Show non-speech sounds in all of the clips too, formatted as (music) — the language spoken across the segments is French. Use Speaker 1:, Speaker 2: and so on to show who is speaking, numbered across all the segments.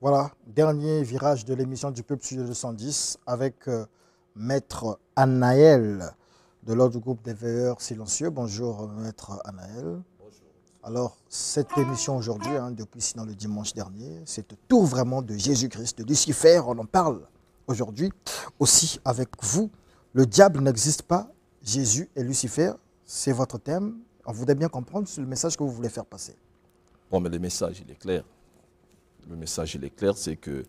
Speaker 1: Voilà, dernier virage de l'émission du Peuple de 210 avec euh, Maître Anaël de l'ordre du groupe des veilleurs silencieux. Bonjour Maître Anaël. Bonjour. Alors, cette émission aujourd'hui, hein, depuis sinon le dimanche dernier, c'est tout vraiment de Jésus-Christ, de Lucifer, on en parle aujourd'hui. Aussi avec vous, le diable n'existe pas, Jésus et Lucifer, c'est votre thème. On voudrait bien comprendre le message que vous voulez faire passer.
Speaker 2: Bon, mais le message, il est clair le message il est clair, c'est qu'il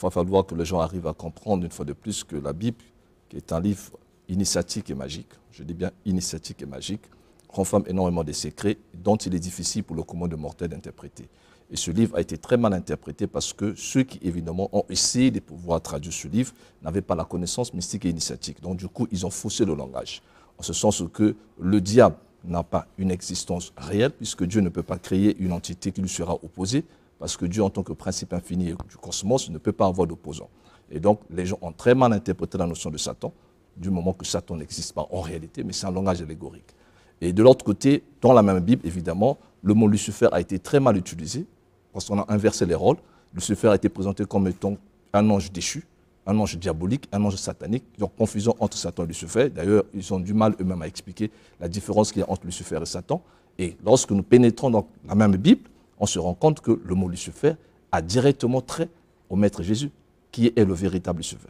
Speaker 2: va falloir que les gens arrivent à comprendre une fois de plus que la Bible, qui est un livre initiatique et magique, je dis bien initiatique et magique, renferme énormément de secrets dont il est difficile pour le commun de mortel d'interpréter. Et ce livre a été très mal interprété parce que ceux qui, évidemment, ont essayé de pouvoir traduire ce livre n'avaient pas la connaissance mystique et initiatique. Donc, du coup, ils ont faussé le langage. En ce sens que le diable n'a pas une existence réelle, puisque Dieu ne peut pas créer une entité qui lui sera opposée parce que Dieu, en tant que principe infini du cosmos, ne peut pas avoir d'opposant. Et donc, les gens ont très mal interprété la notion de Satan, du moment que Satan n'existe pas en réalité, mais c'est un langage allégorique. Et de l'autre côté, dans la même Bible, évidemment, le mot Lucifer a été très mal utilisé, parce qu'on a inversé les rôles. Lucifer a été présenté comme étant un ange déchu, un ange diabolique, un ange satanique. Donc, confusion entre Satan et Lucifer. D'ailleurs, ils ont du mal eux-mêmes à expliquer la différence qu'il y a entre Lucifer et Satan. Et lorsque nous pénétrons dans la même Bible, on se rend compte que le mot Lucifer a directement trait au Maître Jésus, qui est le véritable Lucifer.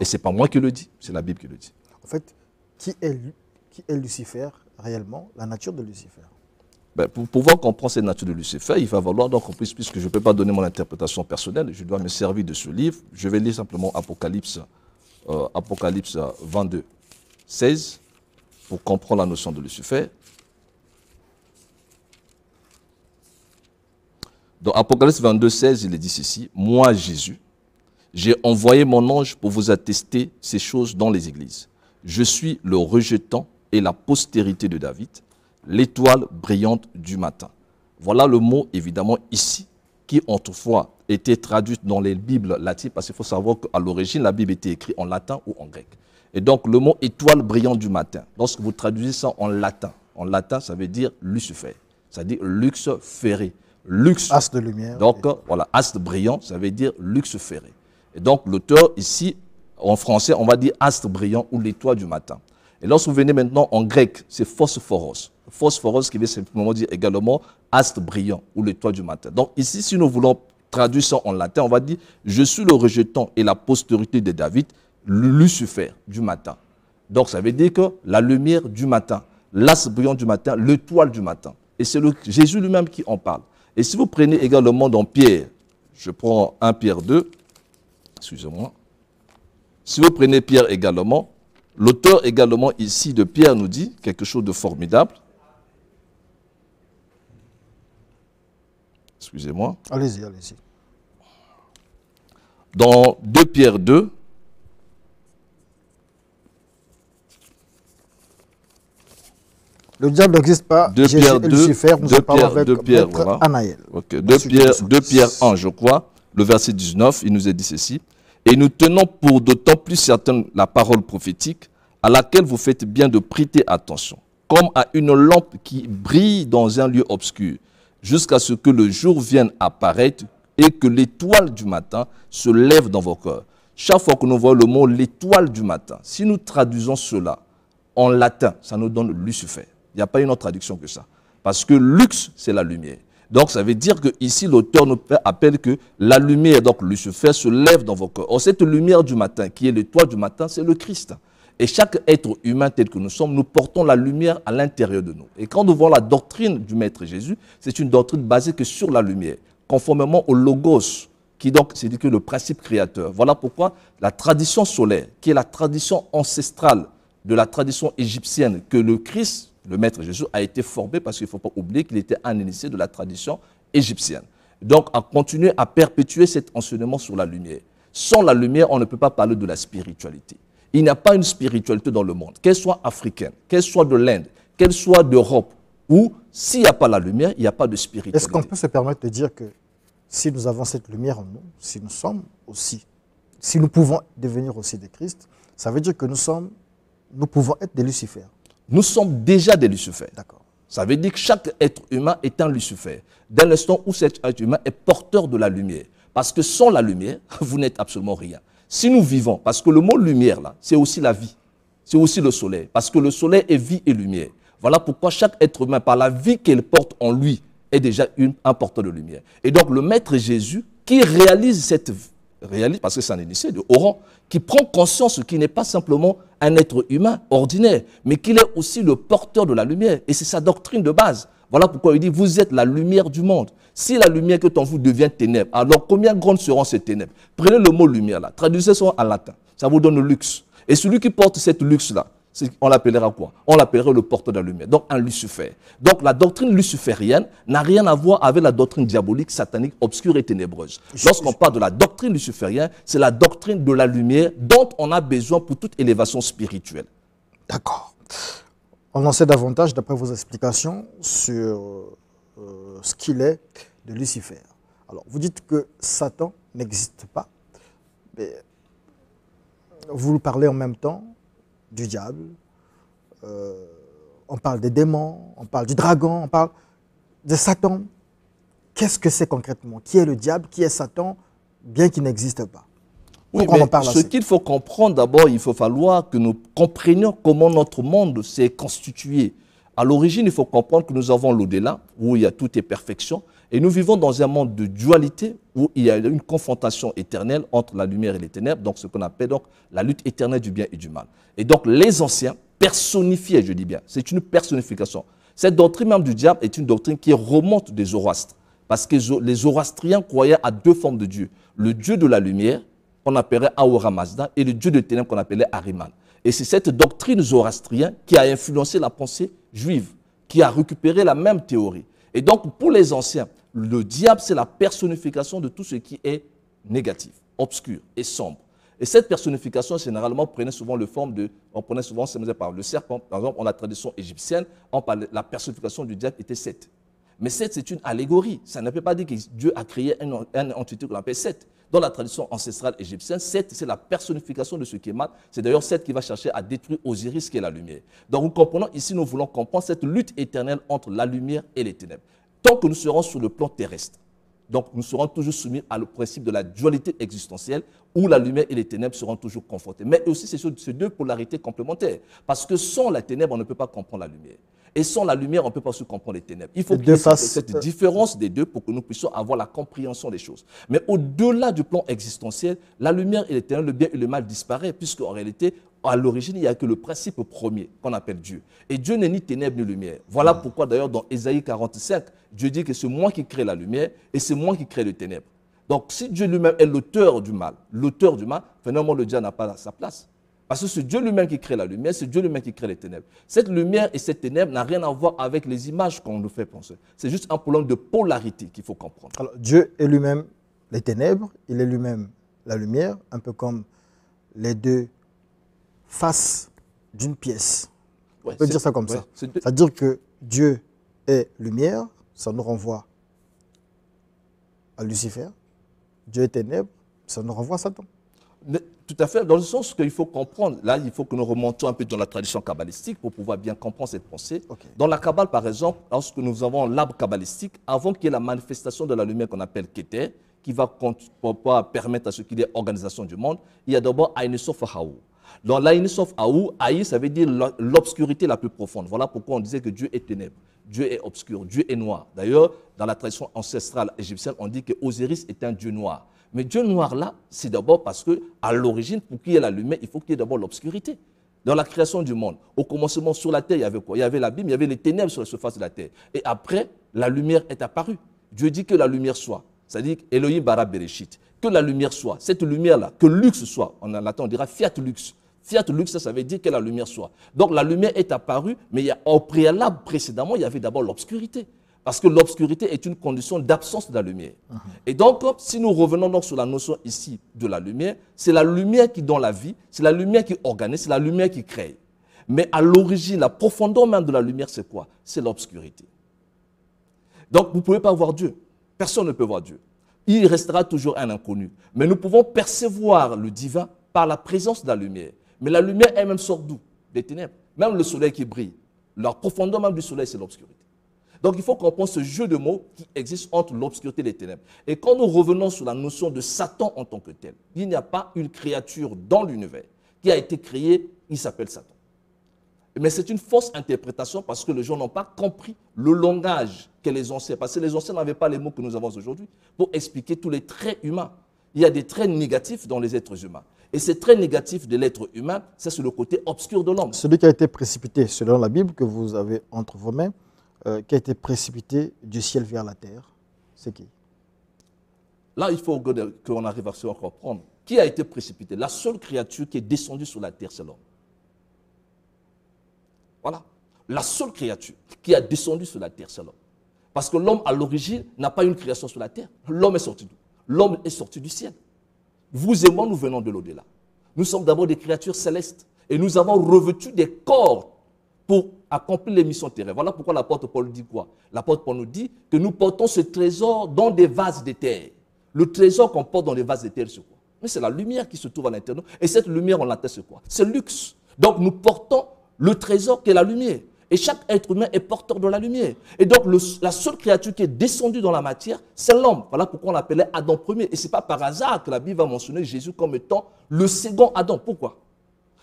Speaker 2: Et ce n'est pas moi qui le dis, c'est la Bible qui le dit.
Speaker 1: En fait, qui est, qui est Lucifer réellement, la nature de Lucifer
Speaker 2: ben, pour pouvoir comprendre cette nature de Lucifer, il va falloir donc qu'on puisque je ne peux pas donner mon interprétation personnelle, je dois me servir de ce livre. Je vais lire simplement Apocalypse, euh, Apocalypse 22, 16, pour comprendre la notion de Lucifer. Dans Apocalypse 22, 16, il est dit ceci, moi Jésus, j'ai envoyé mon ange pour vous attester ces choses dans les églises. Je suis le rejetant et la postérité de David, l'étoile brillante du matin. Voilà le mot, évidemment, ici, qui autrefois était traduit dans les Bibles latines, parce qu'il faut savoir qu'à l'origine, la Bible était écrite en latin ou en grec. Et donc, le mot étoile brillante du matin, lorsque vous traduisez ça en latin, en latin, ça veut dire Lucifer, ça veut dire luxe ferré luxe. As de lumière. Donc, voilà, ast brillant, ça veut dire luxe ferré. Et donc, l'auteur, ici, en français, on va dire astre brillant ou l'étoile du matin. Et lorsque vous venez maintenant en grec, c'est phosphoros. Phosphoros qui veut simplement dire également astre brillant ou l'étoile du matin. Donc, ici, si nous voulons traduire ça en latin, on va dire Je suis le rejetant et la postérité de David, Lucifer du matin. Donc, ça veut dire que la lumière du matin, l'astre brillant du matin, l'étoile du matin. Et c'est Jésus lui-même qui en parle. Et si vous prenez également dans Pierre, je prends 1 Pierre 2, excusez-moi. Si vous prenez Pierre également, l'auteur également ici de Pierre nous dit quelque chose de formidable. Excusez-moi.
Speaker 1: Allez-y, allez-y.
Speaker 2: Dans 2 Pierre 2,
Speaker 1: Le diable n'existe pas. De Pierre de Lucifer, nous deux Pierre, avec deux Pierre,
Speaker 2: Pierre, 1, je crois, le verset 19, il nous est dit ceci. Et nous tenons pour d'autant plus certaine la parole prophétique à laquelle vous faites bien de prêter attention, comme à une lampe qui brille dans un lieu obscur, jusqu'à ce que le jour vienne apparaître et que l'étoile du matin se lève dans vos cœurs. Chaque fois que nous voyons le mot l'étoile du matin, si nous traduisons cela en latin, ça nous donne Lucifer. Il n'y a pas une autre traduction que ça. Parce que luxe, c'est la lumière. Donc ça veut dire que ici l'auteur nous appelle que la lumière, donc Lucifer, se lève dans vos corps. Or cette lumière du matin, qui est l'étoile du matin, c'est le Christ. Et chaque être humain tel que nous sommes, nous portons la lumière à l'intérieur de nous. Et quand nous voyons la doctrine du Maître Jésus, c'est une doctrine basée que sur la lumière, conformément au logos, qui donc c'est que le principe créateur. Voilà pourquoi la tradition solaire, qui est la tradition ancestrale de la tradition égyptienne, que le Christ le maître Jésus a été formé parce qu'il ne faut pas oublier qu'il était un initié de la tradition égyptienne. Donc, à continuer à perpétuer cet enseignement sur la lumière. Sans la lumière, on ne peut pas parler de la spiritualité. Il n'y a pas une spiritualité dans le monde, qu'elle soit africaine, qu'elle soit de l'Inde,
Speaker 1: qu'elle soit d'Europe, où s'il n'y a pas la lumière, il n'y a pas de spiritualité. Est-ce qu'on peut se permettre de dire que si nous avons cette lumière en nous, si nous sommes aussi, si nous pouvons devenir aussi des Christ, ça veut dire que nous sommes, nous pouvons être des Lucifères nous sommes
Speaker 2: déjà des lucifères, D'accord. Ça veut dire que chaque être humain est un Lucifer. Dès l'instant où cet être humain est porteur de la lumière. Parce que sans la lumière, (laughs) vous n'êtes absolument rien. Si nous vivons, parce que le mot lumière, là, c'est aussi la vie. C'est aussi le soleil. Parce que le soleil est vie et lumière. Voilà pourquoi chaque être humain, par la vie qu'il porte en lui, est déjà une, un porteur de lumière. Et donc, le Maître Jésus, qui réalise cette réalise, parce que c'est un initié de Oran, qui prend conscience qu'il n'est pas simplement un être humain ordinaire, mais qu'il est aussi le porteur de la lumière. Et c'est sa doctrine de base. Voilà pourquoi il dit, vous êtes la lumière du monde. Si la lumière que est en vous devient ténèbres, alors combien grandes seront ces ténèbres Prenez le mot lumière là, traduisez-le en latin, ça vous donne le luxe. Et celui qui porte cette luxe là, on l'appellera quoi On l'appellera le porteur de la lumière, donc un Lucifer. Donc la doctrine luciférienne n'a rien à voir avec la doctrine diabolique, satanique, obscure et ténébreuse. Lorsqu'on parle de la doctrine luciférienne, c'est la doctrine de la lumière dont on a besoin pour toute élévation spirituelle. D'accord.
Speaker 1: On en sait davantage, d'après vos explications, sur euh, ce qu'il est de Lucifer. Alors, vous dites que Satan n'existe pas, mais vous le parlez en même temps du diable, euh, on parle des démons, on parle du dragon, on parle de Satan. Qu'est-ce que c'est concrètement Qui est le diable Qui est Satan Bien qu'il n'existe pas. Oui, mais ce qu'il
Speaker 2: faut comprendre d'abord, il faut falloir que nous comprenions comment notre monde s'est constitué. À l'origine, il faut comprendre que nous avons l'au-delà, où il y a toutes les perfections. Et nous vivons dans un monde de dualité où il y a une confrontation éternelle entre la lumière et les ténèbres, donc ce qu'on appelle donc la lutte éternelle du bien et du mal. Et donc les anciens personnifiaient, je dis bien, c'est une personnification. Cette doctrine même du diable est une doctrine qui remonte des Zoroastres, parce que les Zoroastriens croyaient à deux formes de Dieu. Le Dieu de la lumière, qu'on appelait Ahura Mazda, et le Dieu de ténèbres qu'on appelait Ariman. Et c'est cette doctrine zoroastrienne qui a influencé la pensée juive, qui a récupéré la même théorie. Et donc, pour les anciens, le diable, c'est la personnification de tout ce qui est négatif, obscur et sombre. Et cette personnification, généralement, prenait souvent le forme de, on prenait souvent, par le serpent, par exemple, dans la tradition égyptienne, la personnification du diable était Seth. Mais Seth, c'est une allégorie. Ça ne peut pas dire que Dieu a créé une, entité qu'on appelle Seth. Dans la tradition ancestrale égyptienne, Seth, c'est la personnification de ce qui est mal. C'est d'ailleurs Seth qui va chercher à détruire Osiris, qui est la lumière. Donc, nous comprenons ici, nous voulons comprendre cette lutte éternelle entre la lumière et les ténèbres tant que nous serons sur le plan terrestre. Donc nous serons toujours soumis au principe de la dualité existentielle où la lumière et les ténèbres seront toujours confrontés. Mais aussi c'est ces deux polarités complémentaires. Parce que sans la ténèbre, on ne peut pas comprendre la lumière. Et sans la lumière, on ne peut pas se comprendre les ténèbres. Il faut cette différence des deux pour que nous puissions avoir la compréhension des choses. Mais au-delà du plan existentiel, la lumière et les ténèbres, le bien et le mal disparaissent, en réalité, à l'origine, il n'y a que le principe premier qu'on appelle Dieu. Et Dieu n'est ni ténèbres ni lumière. Voilà hmm. pourquoi d'ailleurs dans Ésaïe 45, Dieu dit que c'est moi qui crée la lumière et c'est moi qui crée les ténèbres. Donc si Dieu lui-même est l'auteur du mal, l'auteur du mal, finalement le diable n'a pas sa place. Parce que c'est Dieu lui-même qui crée la lumière, c'est Dieu lui-même qui crée les ténèbres. Cette lumière et cette ténèbre n'ont rien à voir avec les images qu'on nous fait penser. C'est juste un problème de polarité qu'il faut comprendre.
Speaker 1: Alors Dieu est lui-même les ténèbres, il est lui-même la lumière, un peu comme les deux face d'une pièce. on peut dire ça comme ça. C'est-à-dire que Dieu est lumière, ça nous renvoie à Lucifer. Dieu est ténèbre, ça nous renvoie à Satan. tout à fait, dans
Speaker 2: le sens qu'il faut comprendre. Là, il faut que nous remontions un peu dans la tradition kabbalistique pour pouvoir bien comprendre cette pensée. Dans la Kabbale, par exemple, lorsque nous avons l'arbre kabbalistique, avant qu'il y ait la manifestation de la lumière qu'on appelle Keter, qui va permettre à ce qu'il y ait organisation du monde, il y a d'abord Ainesof Haou. Dans l'Aïnis of Aou, Aï, ça veut dire l'obscurité la plus profonde. Voilà pourquoi on disait que Dieu est ténèbre, Dieu est obscur, Dieu est noir. D'ailleurs, dans la tradition ancestrale égyptienne, on dit que Osiris est un dieu noir. Mais Dieu noir là, c'est d'abord parce que à l'origine, pour qu'il y ait la lumière, il faut qu'il y ait d'abord l'obscurité. Dans la création du monde, au commencement sur la terre, il y avait quoi Il y avait l'abîme, il y avait les ténèbres sur la surface de la terre. Et après, la lumière est apparue. Dieu dit que la lumière soit. C'est-à-dire Elohim bara bereshit. Que la lumière soit. Cette lumière là, que luxe soit. En latin, on dira fiat lux. Fiat lux, ça veut dire que la lumière soit. Donc la lumière est apparue, mais il au préalable, précédemment, il y avait d'abord l'obscurité. Parce que l'obscurité est une condition d'absence de la lumière. Uh-huh. Et donc, si nous revenons donc sur la notion ici de la lumière, c'est la lumière qui donne la vie, c'est la lumière qui organise, c'est la lumière qui crée. Mais à l'origine, la profondeur même de la lumière, c'est quoi C'est l'obscurité. Donc, vous ne pouvez pas voir Dieu. Personne ne peut voir Dieu. Il restera toujours un inconnu. Mais nous pouvons percevoir le divin par la présence de la lumière. Mais la lumière elle-même sort d'où Des ténèbres. Même le soleil qui brille, la profondeur même du soleil, c'est l'obscurité. Donc il faut comprendre ce jeu de mots qui existe entre l'obscurité et les ténèbres. Et quand nous revenons sur la notion de Satan en tant que tel, il n'y a pas une créature dans l'univers qui a été créée, il s'appelle Satan. Mais c'est une fausse interprétation parce que les gens n'ont pas compris le langage que les anciens, parce que les anciens n'avaient pas les mots que nous avons aujourd'hui pour expliquer tous les traits humains. Il y a des traits négatifs dans les êtres humains. Et c'est très négatif de l'être humain, c'est sur le côté obscur de l'homme.
Speaker 1: Celui qui a été précipité, selon la Bible que vous avez entre vos mains, euh, qui a été précipité du ciel vers la terre, c'est qui
Speaker 2: Là, il faut qu'on arrive à se comprendre. Qui a été précipité La seule créature qui est descendue sur la terre, c'est l'homme. Voilà. La seule créature qui a descendu sur la terre, c'est l'homme. Parce que l'homme, à l'origine, n'a pas une création sur la terre. L'homme est sorti d'où L'homme est sorti du ciel. Vous et moi, nous venons de l'au-delà. Nous sommes d'abord des créatures célestes et nous avons revêtu des corps pour accomplir les missions terrestres. Voilà pourquoi l'apôtre Paul dit quoi L'apôtre Paul nous dit que nous portons ce trésor dans des vases de terre. Le trésor qu'on porte dans des vases de terre, c'est quoi Mais c'est la lumière qui se trouve à l'intérieur. Et cette lumière, on l'atteste, quoi C'est luxe. Donc nous portons le trésor qui est la lumière. Et chaque être humain est porteur de la lumière. Et donc, la seule créature qui est descendue dans la matière, c'est l'homme. Voilà pourquoi on l'appelait Adam premier. Et ce n'est pas par hasard que la Bible va mentionner Jésus comme étant le second Adam. Pourquoi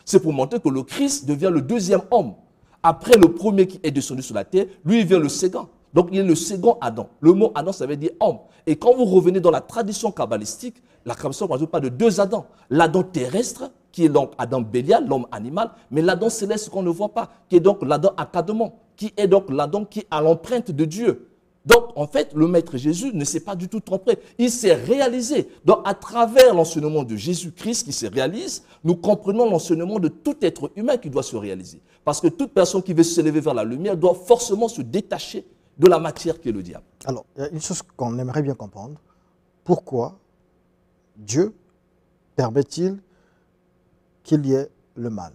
Speaker 2: C'est pour montrer que le Christ devient le deuxième homme. Après le premier qui est descendu sur la terre, lui, vient le second. Donc, il est le second Adam. Le mot Adam, ça veut dire homme. Et quand vous revenez dans la tradition kabbalistique, la tradition ne parle pas de deux Adams. L'Adam terrestre qui est donc Adam Bélial, l'homme animal, mais l'Adam céleste qu'on ne voit pas, qui est donc l'Adam académon, qui est donc l'Adam qui a l'empreinte de Dieu. Donc, en fait, le Maître Jésus ne s'est pas du tout trompé. Il s'est réalisé. Donc, à travers l'enseignement de Jésus-Christ qui se réalise, nous comprenons l'enseignement de tout être humain qui doit se réaliser. Parce que toute personne qui veut s'élever vers la lumière doit forcément se détacher de la matière qui est le diable.
Speaker 1: Alors, il y a une chose qu'on aimerait bien comprendre. Pourquoi Dieu permet-il qu'il y ait le mal.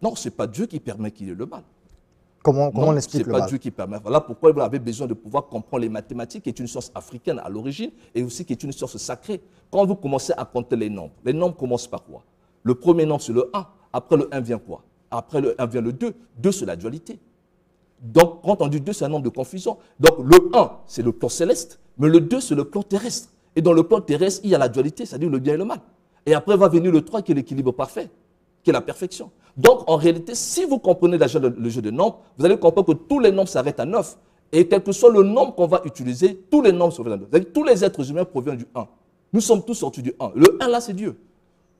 Speaker 2: Non, ce n'est pas Dieu qui permet qu'il y ait le mal.
Speaker 1: Comment, on explique le mal Ce n'est pas Dieu qui
Speaker 2: permet. Voilà pourquoi vous avez besoin de pouvoir comprendre les mathématiques, qui est une source africaine à l'origine, et aussi qui est une source sacrée. Quand vous commencez à compter les nombres, les nombres commencent par quoi Le premier nombre, c'est le 1. Après le 1 vient quoi Après le 1 vient le 2. 2, c'est la dualité. Donc, quand on dit 2, c'est un nombre de confusion. Donc, le 1, c'est le plan céleste, mais le 2, c'est le plan terrestre. Et dans le plan terrestre, il y a la dualité, c'est-à-dire le bien et le mal. Et après va venir le 3 qui est l'équilibre parfait, qui est la perfection. Donc en réalité, si vous comprenez le jeu de nombres, vous allez comprendre que tous les nombres s'arrêtent à 9. Et quel que soit le nombre qu'on va utiliser, tous les nombres sont à Tous les êtres humains proviennent du 1. Nous sommes tous sortis du 1. Le 1 là, c'est Dieu.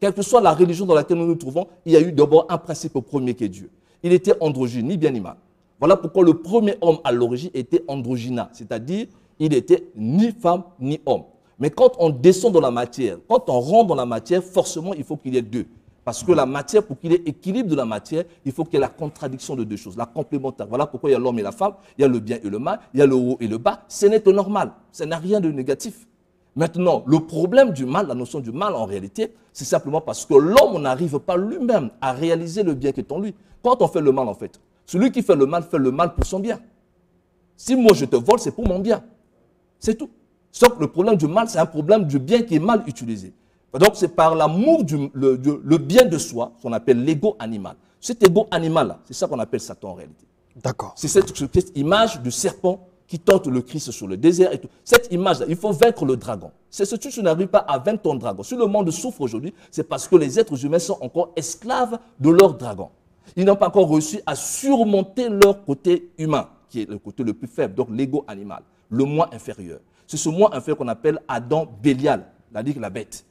Speaker 2: Quelle que soit la religion dans laquelle nous nous trouvons, il y a eu d'abord un principe premier qui est Dieu. Il était androgyne, ni bien ni mal. Voilà pourquoi le premier homme à l'origine était androgyna, c'est-à-dire il était ni femme ni homme. Mais quand on descend dans la matière, quand on rentre dans la matière, forcément, il faut qu'il y ait deux. Parce que la matière, pour qu'il y ait équilibre de la matière, il faut qu'il y ait la contradiction de deux choses, la complémentaire. Voilà pourquoi il y a l'homme et la femme, il y a le bien et le mal, il y a le haut et le bas. Ce n'est pas normal, ce n'a rien de négatif. Maintenant, le problème du mal, la notion du mal en réalité, c'est simplement parce que l'homme n'arrive pas lui-même à réaliser le bien qui est en lui. Quand on fait le mal, en fait, celui qui fait le mal fait le mal pour son bien. Si moi je te vole, c'est pour mon bien. C'est tout. Sauf que le problème du mal, c'est un problème du bien qui est mal utilisé. Donc c'est par l'amour du le, bien de soi qu'on appelle l'ego animal. Cet ego animal-là, c'est ça qu'on appelle Satan en réalité. D'accord. C'est cette, image du serpent qui tente le Christ sur le désert et Cette image-là, il faut vaincre le dragon. C'est ce que tu n'arrives pas à vaincre ton dragon. Si le monde souffre aujourd'hui, c'est parce que les êtres humains sont encore esclaves de leur dragon. Ils n'ont pas encore réussi à surmonter leur côté humain, qui est le côté le plus faible, donc l'ego animal le moi inférieur. C'est ce moi inférieur qu'on appelle Adam Bélial, la Ligue la bête.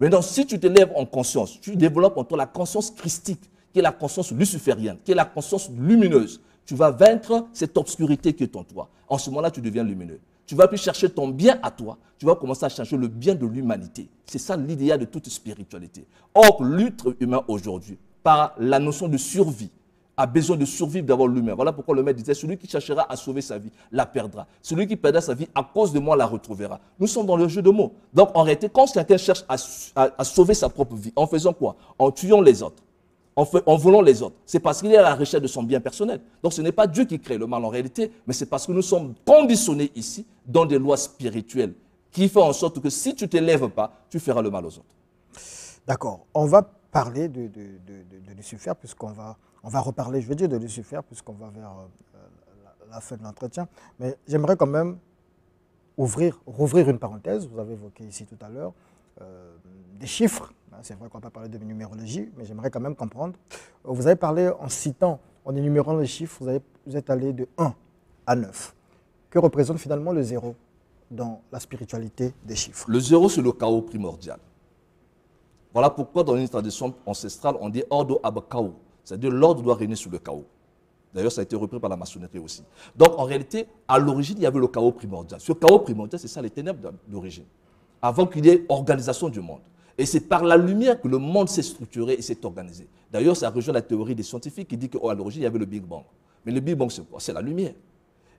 Speaker 2: Maintenant, si tu lèves en conscience, tu développes en toi la conscience christique, qui est la conscience luciférienne, qui est la conscience lumineuse, tu vas vaincre cette obscurité qui est en toi. En ce moment-là, tu deviens lumineux. Tu vas plus chercher ton bien à toi, tu vas commencer à chercher le bien de l'humanité. C'est ça l'idéal de toute spiritualité. Or, l'être humain aujourd'hui, par la notion de survie, a besoin de survivre d'avoir l'humain. Voilà pourquoi le maître disait, celui qui cherchera à sauver sa vie la perdra. Celui qui perdra sa vie à cause de moi la retrouvera. Nous sommes dans le jeu de mots. Donc en réalité, quand quelqu'un cherche à, sauver sa propre vie, en faisant quoi En tuant les autres. En, en volant les autres, c'est parce qu'il est à la recherche de son bien personnel. Donc ce n'est pas Dieu qui crée le mal en réalité, mais c'est parce que nous sommes conditionnés ici dans des lois spirituelles qui font en sorte que si tu ne t'élèves pas, tu feras le mal aux autres.
Speaker 1: D'accord. On va parler de, de, de, Lucifer, puisqu'on va, on va reparler, je veux dire, de Lucifer, puisqu'on va vers euh, la, fin de l'entretien. Mais j'aimerais quand même ouvrir, rouvrir une parenthèse. Vous avez évoqué ici tout à l'heure euh, des chiffres. Hein, c'est vrai qu'on n'a pas parlé de numérologie, mais j'aimerais quand même comprendre. Euh, vous avez parlé en citant, en énumérant les chiffres, vous, vous êtes allé de 1 à 9. Que représente finalement le zéro dans la spiritualité
Speaker 2: des chiffres Le zéro, c'est le chaos primordial. Voilà pourquoi dans une tradition ancestrale, on dit Ordo ab chaos. C'est-à-dire l'ordre doit régner sur le chaos. D'ailleurs, ça a été repris par la maçonnerie aussi. Donc, en réalité, à l'origine, il y avait le chaos primordial. Ce chaos primordial, c'est ça les ténèbres d'origine. Avant qu'il y ait organisation du monde. Et c'est par la lumière que le monde s'est structuré et s'est organisé. D'ailleurs, ça rejoint la théorie des scientifiques qui dit qu'à l'origine, il y avait le Big Bang. Mais le Big Bang, c'est quoi C'est la lumière.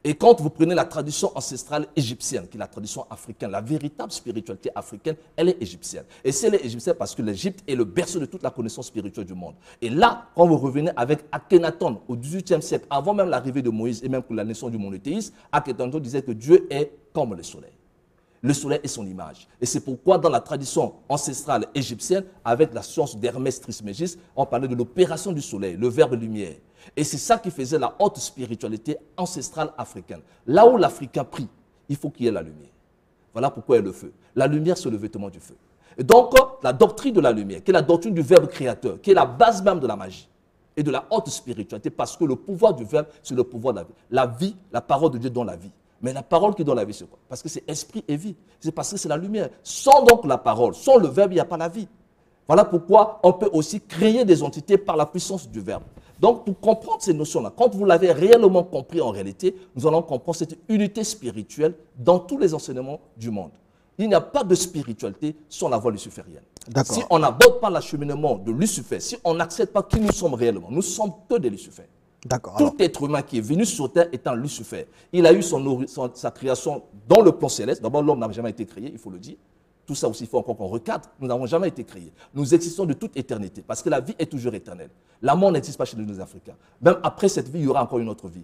Speaker 2: Et quand vous prenez la tradition ancestrale égyptienne, qui est la tradition africaine, la véritable spiritualité africaine, elle est égyptienne. Et c'est égyptienne parce que l'Égypte est le berceau de toute la connaissance spirituelle du monde. Et là, quand vous revenez avec Akhenaton au XVIIIe siècle, avant même l'arrivée de Moïse et même pour la naissance du monothéisme, Akhenaton disait que Dieu est comme le soleil. Le soleil est son image. Et c'est pourquoi dans la tradition ancestrale égyptienne, avec la science d'Hermès Trismégiste, on parlait de l'opération du soleil, le verbe lumière. Et c'est ça qui faisait la haute spiritualité ancestrale africaine. Là où l'Africain prie, il faut qu'il y ait la lumière. Voilà pourquoi il y a le feu. La lumière, c'est le vêtement du feu. Et donc, la doctrine de la lumière, qui est la doctrine du Verbe créateur, qui est la base même de la magie et de la haute spiritualité, parce que le pouvoir du Verbe, c'est le pouvoir de la vie. La vie, la parole de Dieu donne la vie. Mais la parole qui donne la vie, c'est quoi Parce que c'est esprit et vie. C'est parce que c'est la lumière. Sans donc la parole, sans le Verbe, il n'y a pas la vie. Voilà pourquoi on peut aussi créer des entités par la puissance du verbe. Donc, pour comprendre ces notions-là, quand vous l'avez réellement compris en réalité, nous allons comprendre cette unité spirituelle dans tous les enseignements du monde. Il n'y a pas de spiritualité sans la voie luciférienne. Si on n'aborde pas l'acheminement de Lucifer, si on n'accepte pas qui nous sommes réellement, nous sommes que des Lucifer. Tout être humain qui est venu sur terre est un Lucifer. Il a eu sa création dans le plan céleste. D'abord, l'homme n'a jamais été créé, il faut le dire. Tout ça aussi, il faut encore qu'on recadre. Nous n'avons jamais été créés. Nous existons de toute éternité parce que la vie est toujours éternelle. La mort n'existe pas chez nous, les Africains. Même après cette vie, il y aura encore une autre vie.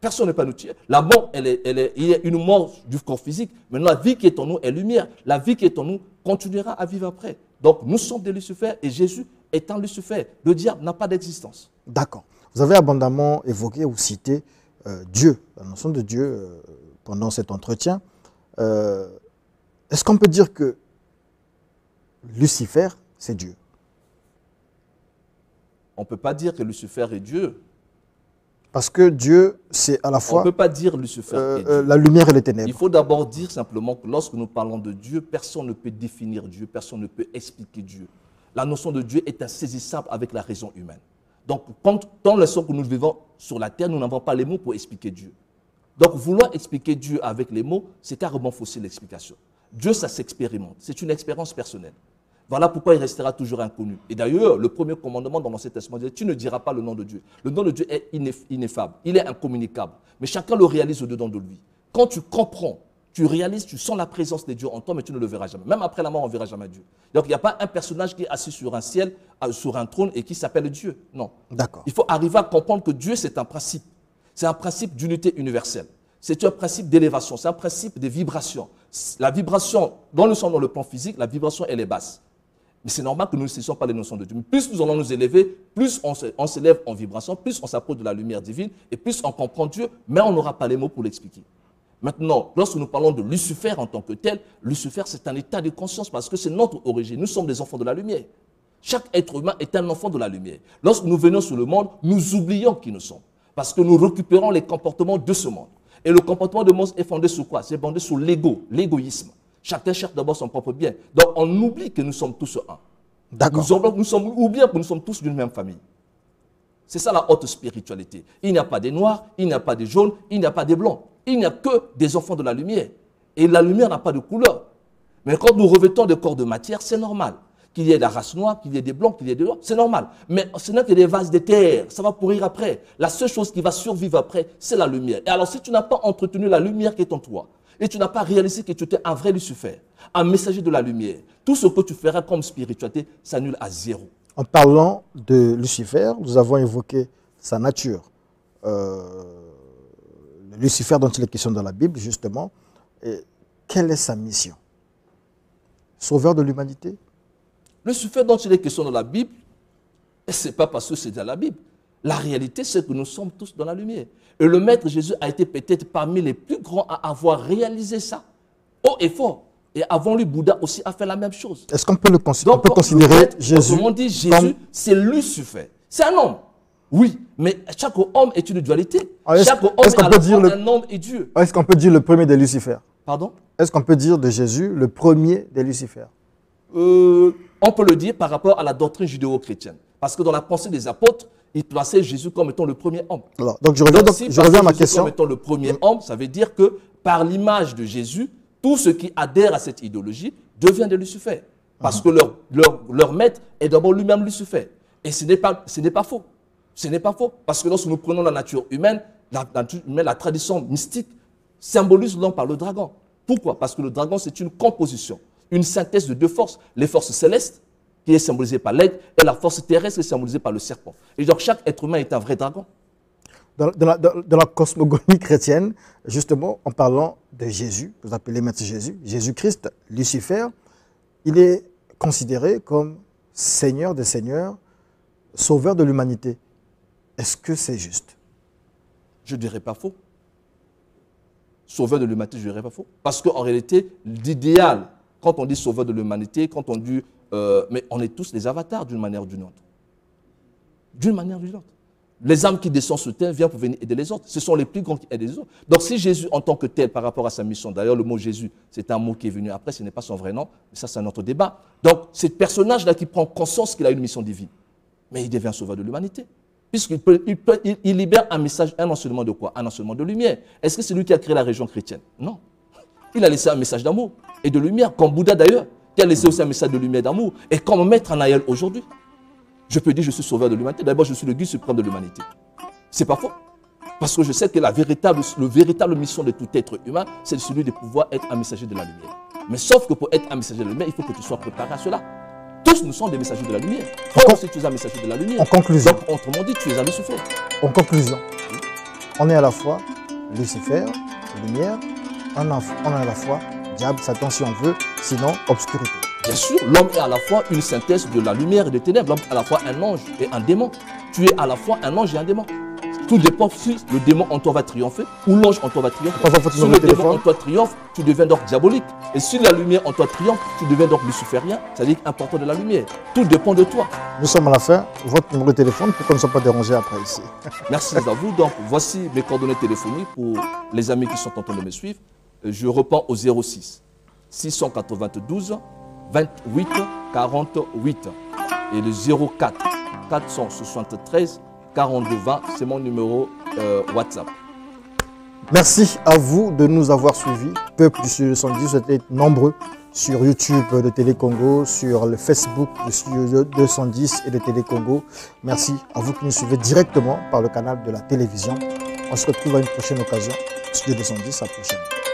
Speaker 2: Personne ne peut nous tuer. La mort, elle est, elle est, il y a une mort du corps physique. mais la vie qui est en nous est lumière. La vie qui est en nous continuera à vivre après. Donc, nous sommes des Lucifer et Jésus étant Lucifer. Le diable n'a pas d'existence.
Speaker 1: D'accord. Vous avez abondamment évoqué ou cité euh, Dieu, la notion de Dieu euh, pendant cet entretien. Euh, est-ce qu'on peut dire que Lucifer, c'est Dieu On ne peut pas dire que Lucifer est Dieu. Parce que Dieu, c'est à la fois. On peut pas
Speaker 2: dire Lucifer euh, euh, Dieu. la lumière et les ténèbres. Il faut d'abord dire simplement que lorsque nous parlons de Dieu, personne ne peut définir Dieu, personne ne peut expliquer Dieu. La notion de Dieu est insaisissable avec la raison humaine. Donc, tant dans le que nous vivons sur la terre, nous n'avons pas les mots pour expliquer Dieu. Donc, vouloir expliquer Dieu avec les mots, c'est carrément fausser l'explication. Dieu, ça s'expérimente. C'est une expérience personnelle. Voilà pourquoi il restera toujours inconnu. Et d'ailleurs, le premier commandement dans l'Ancien Testament tu ne diras pas le nom de Dieu. Le nom de Dieu est ineffable, il est incommunicable. Mais chacun le réalise au-dedans de lui. Quand tu comprends, tu réalises, tu sens la présence de Dieu en toi, mais tu ne le verras jamais. Même après la mort, on ne verra jamais Dieu. Donc il n'y a pas un personnage qui est assis sur un ciel, euh, sur un trône et qui s'appelle Dieu. Non. D'accord. Il faut arriver à comprendre que Dieu, c'est un principe. C'est un principe d'unité universelle. C'est un principe d'élévation, c'est un principe de vibration la vibration, dont nous sommes dans le plan physique, la vibration, elle est basse. Mais c'est normal que nous ne soyons pas les notions de Dieu. plus nous allons nous élever, plus on s'élève en vibration, plus on s'approche de la lumière divine, et plus on comprend Dieu, mais on n'aura pas les mots pour l'expliquer. Maintenant, lorsque nous parlons de Lucifer en tant que tel, Lucifer, c'est un état de conscience parce que c'est notre origine. Nous sommes des enfants de la lumière. Chaque être humain est un enfant de la lumière. Lorsque nous venons sur le monde, nous oublions qui nous sommes parce que nous récupérons les comportements de ce monde. Et le comportement de monstre est fondé sur quoi C'est fondé sur l'ego, l'égoïsme. Chacun cherche d'abord son propre bien. Donc on oublie que nous sommes tous un. D'accord. Nous, oublions que nous sommes tous d'une même famille. C'est ça la haute spiritualité. Il n'y a pas des noirs, il n'y a pas des jaunes, il n'y a pas des blancs. Il n'y a que des enfants de la lumière. Et la lumière n'a pas de couleur. Mais quand nous revêtons des corps de matière, c'est normal qu'il y ait de la race noire, qu'il y ait des blancs, qu'il y ait des noirs, c'est normal. Mais ce n'est que des vases de terre, ça va pourrir après. La seule chose qui va survivre après, c'est la lumière. Et alors, si tu n'as pas entretenu la lumière qui est en toi, et tu n'as pas réalisé que tu étais un vrai Lucifer, un messager de la lumière, tout ce que tu feras comme spiritualité s'annule à zéro.
Speaker 1: En parlant de Lucifer, nous avons évoqué sa nature. Euh, Lucifer dont il est question dans la Bible, justement. Et quelle est sa mission Sauveur de l'humanité
Speaker 2: le souffert dont il est question dans la Bible, ce n'est pas parce que c'est dans la Bible. La réalité, c'est que nous sommes tous dans la lumière. Et le Maître Jésus a été peut-être parmi les plus grands à avoir réalisé ça, haut et fort. Et avant lui, Bouddha aussi a fait la même chose.
Speaker 1: Est-ce qu'on peut le considérer, on peut considérer Jésus on dit
Speaker 2: Jésus, c'est lui C'est un homme. Oui, mais chaque homme est une dualité. Ah, chaque homme est, dire un homme et Dieu.
Speaker 1: Est-ce qu'on peut dire le premier des Lucifer Pardon Est-ce qu'on peut dire de Jésus le premier des Lucifer
Speaker 2: euh, on peut le dire par rapport à la doctrine judéo-chrétienne. Parce que dans la pensée des apôtres, ils plaçaient Jésus comme étant le premier homme.
Speaker 1: Alors, donc je reviens, je reviens à ma Jésus question. Comme
Speaker 2: étant le premier mm. homme, ça veut dire que par l'image de Jésus, tout ce qui adhère à cette idéologie devient de Lucifer. Parce ah. que leur, leur, maître est d'abord lui-même Lucifer. Et ce n'est pas, pas faux. Ce n'est pas faux. Parce que lorsque nous prenons la nature humaine, la, la tradition mystique symbolise l'homme par le dragon. Pourquoi Parce que le dragon, c'est une composition une synthèse de deux forces, les forces célestes, qui est symbolisée par l'aigle, et la force terrestre, qui est symbolisée par le serpent. Et donc chaque être humain est un vrai dragon.
Speaker 1: Dans, la, cosmogonie chrétienne, justement, en parlant de Jésus, vous appelez Maître Jésus, Jésus-Christ, Lucifer, il est considéré comme Seigneur des Seigneurs, Sauveur de l'humanité. Est-ce que c'est juste
Speaker 2: Je ne dirais pas faux. Sauveur de l'humanité, je ne dirais pas faux. Parce qu'en réalité, l'idéal quand on dit sauveur de l'humanité, quand on dit... Euh, mais on est tous des avatars d'une manière ou d'une autre. D'une manière ou d'une autre. Les âmes qui descendent sur terre viennent pour venir aider les autres. Ce sont les plus grands qui aident les autres. Donc si Jésus, en tant que tel, par rapport à sa mission, d'ailleurs le mot Jésus, c'est un mot qui est venu après, ce n'est pas son vrai nom, mais ça c'est un autre débat. Donc ce personnage-là qui prend conscience qu'il a une mission divine, mais il devient sauveur de l'humanité. Puisqu'il il il, libère un message, un enseignement de quoi Un enseignement de lumière. Est-ce que c'est lui qui a créé la région chrétienne Non. Il a laissé un message d'amour et de lumière, comme Bouddha d'ailleurs, qui a laissé aussi un message de lumière et d'amour, et comme maître en aïeul aujourd'hui. Je peux dire je suis sauveur de l'humanité. D'abord, je suis le guide suprême de l'humanité. C'est pas faux. Parce que je sais que la véritable, le véritable mission de tout être humain, c'est celui de pouvoir être un messager de la lumière. Mais sauf que pour être un messager de la lumière, il faut que tu sois préparé à cela. Tous nous sommes des messagers de la lumière. tu es un messager de la lumière. En Donc, autrement dit, tu es un Lucifer.
Speaker 1: En conclusion, on est à la fois Lucifer, lumière, on a à la fois diable, Satan si on veut, sinon obscurité.
Speaker 2: Bien sûr, l'homme est à la fois une synthèse de la lumière et des ténèbres. L'homme est à la fois un ange et un démon. Tu es à la fois un ange et un démon. Tout dépend si le démon en toi va triompher ou l'ange en toi va triompher. si le, démon en toi triomphe, tu deviens donc diabolique. Et si la lumière en toi triomphe, tu deviens donc luciférien, c'est-à-dire important de la lumière. Tout dépend de toi.
Speaker 1: Nous sommes à la fin. Votre numéro de téléphone pour qu'on ne soit pas dérangés après ici.
Speaker 2: Merci à vous. Donc, voici mes coordonnées téléphoniques pour les amis qui sont en train de me suivre je reprends au 06 692 28 48 et le 04 473 42 c'est mon numéro euh, WhatsApp.
Speaker 1: Merci à vous de nous avoir suivis. Peuple du studio 210, vous êtes nombreux sur YouTube de Télé-Congo, sur le Facebook de Studio 210 et de Télé-Congo. Merci à vous qui nous suivez directement par le canal de la télévision. On se retrouve à une prochaine occasion. Studio 210, à la prochaine.